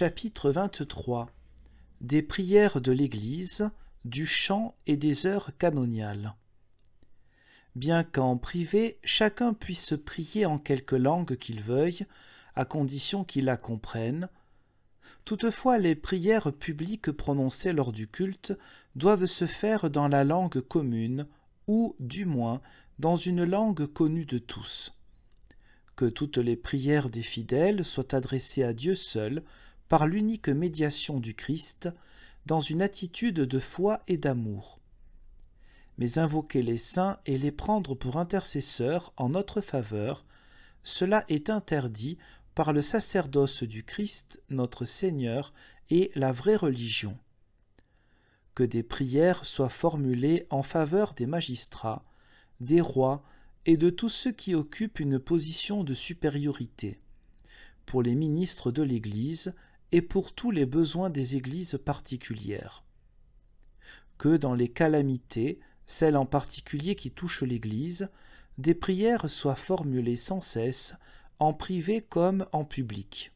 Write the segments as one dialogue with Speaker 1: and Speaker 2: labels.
Speaker 1: Chapitre 23 Des prières de l'Église, du chant et des heures canoniales Bien qu'en privé, chacun puisse prier en quelque langue qu'il veuille, à condition qu'il la comprenne, toutefois les prières publiques prononcées lors du culte doivent se faire dans la langue commune, ou, du moins, dans une langue connue de tous. Que toutes les prières des fidèles soient adressées à Dieu seul, par l'unique médiation du Christ, dans une attitude de foi et d'amour. Mais invoquer les saints et les prendre pour intercesseurs en notre faveur, cela est interdit par le sacerdoce du Christ, notre Seigneur, et la vraie religion. Que des prières soient formulées en faveur des magistrats, des rois et de tous ceux qui occupent une position de supériorité, pour les ministres de l'Église, et pour tous les besoins des églises particulières. Que dans les calamités, celles en particulier qui touchent l'Église, des prières soient formulées sans cesse, en privé comme en public.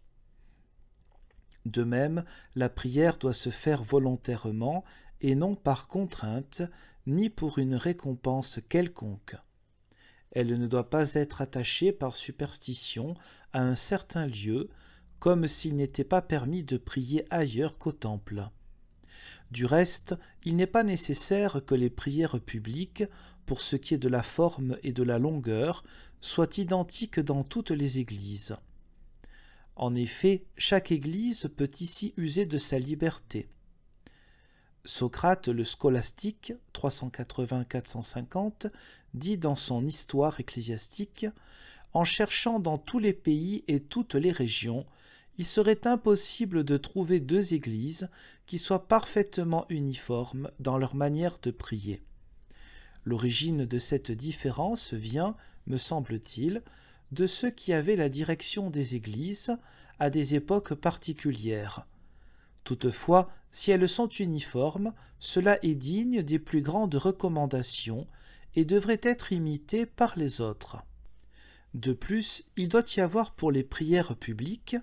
Speaker 1: De même, la prière doit se faire volontairement et non par contrainte, ni pour une récompense quelconque. Elle ne doit pas être attachée par superstition à un certain lieu, comme s'il n'était pas permis de prier ailleurs qu'au temple. Du reste, il n'est pas nécessaire que les prières publiques, pour ce qui est de la forme et de la longueur, soient identiques dans toutes les églises. En effet, chaque Église peut ici user de sa liberté. Socrate le scolastique, 380-450, dit dans son Histoire ecclésiastique En cherchant dans tous les pays et toutes les régions, il serait impossible de trouver deux églises qui soient parfaitement uniformes dans leur manière de prier. L'origine de cette différence vient, me semble-t-il, de ceux qui avaient la direction des églises à des époques particulières. Toutefois, si elles sont uniformes, cela est digne des plus grandes recommandations et devrait être imité par les autres. De plus, il doit y avoir pour les prières publiques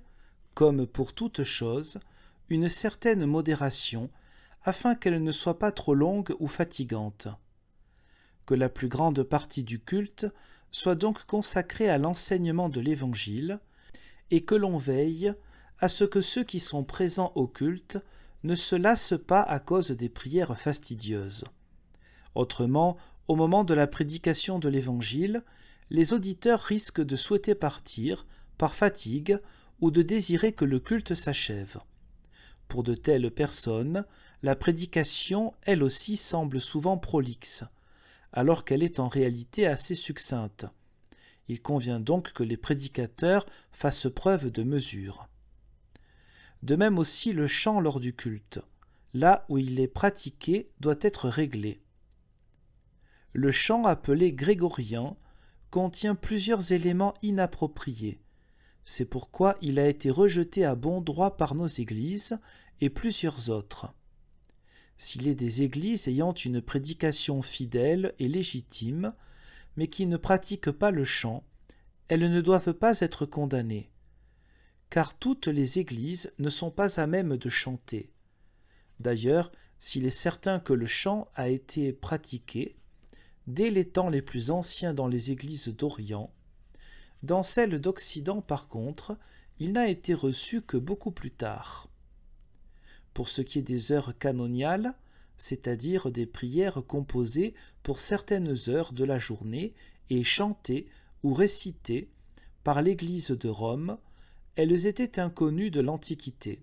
Speaker 1: comme pour toute chose, une certaine modération, afin qu'elle ne soit pas trop longue ou fatigante. Que la plus grande partie du culte soit donc consacrée à l'enseignement de l'Évangile, et que l'on veille à ce que ceux qui sont présents au culte ne se lassent pas à cause des prières fastidieuses. Autrement, au moment de la prédication de l'Évangile, les auditeurs risquent de souhaiter partir, par fatigue, ou de désirer que le culte s'achève. Pour de telles personnes, la prédication, elle aussi, semble souvent prolixe, alors qu'elle est en réalité assez succincte. Il convient donc que les prédicateurs fassent preuve de mesure. De même aussi le chant lors du culte. Là où il est pratiqué doit être réglé. Le chant appelé grégorien contient plusieurs éléments inappropriés, c'est pourquoi il a été rejeté à bon droit par nos églises et plusieurs autres. S'il est des églises ayant une prédication fidèle et légitime, mais qui ne pratiquent pas le chant, elles ne doivent pas être condamnées. Car toutes les églises ne sont pas à même de chanter. D'ailleurs, s'il est certain que le chant a été pratiqué, dès les temps les plus anciens dans les églises d'Orient, dans celle d'Occident, par contre, il n'a été reçu que beaucoup plus tard. Pour ce qui est des heures canoniales, c'est-à-dire des prières composées pour certaines heures de la journée et chantées ou récitées par l'Église de Rome, elles étaient inconnues de l'Antiquité.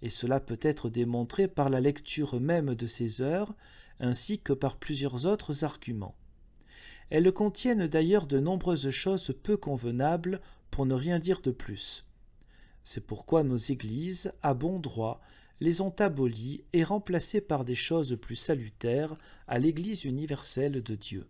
Speaker 1: Et cela peut être démontré par la lecture même de ces heures, ainsi que par plusieurs autres arguments. Elles contiennent d'ailleurs de nombreuses choses peu convenables, pour ne rien dire de plus. C'est pourquoi nos églises, à bon droit, les ont abolies et remplacées par des choses plus salutaires à l'Église universelle de Dieu.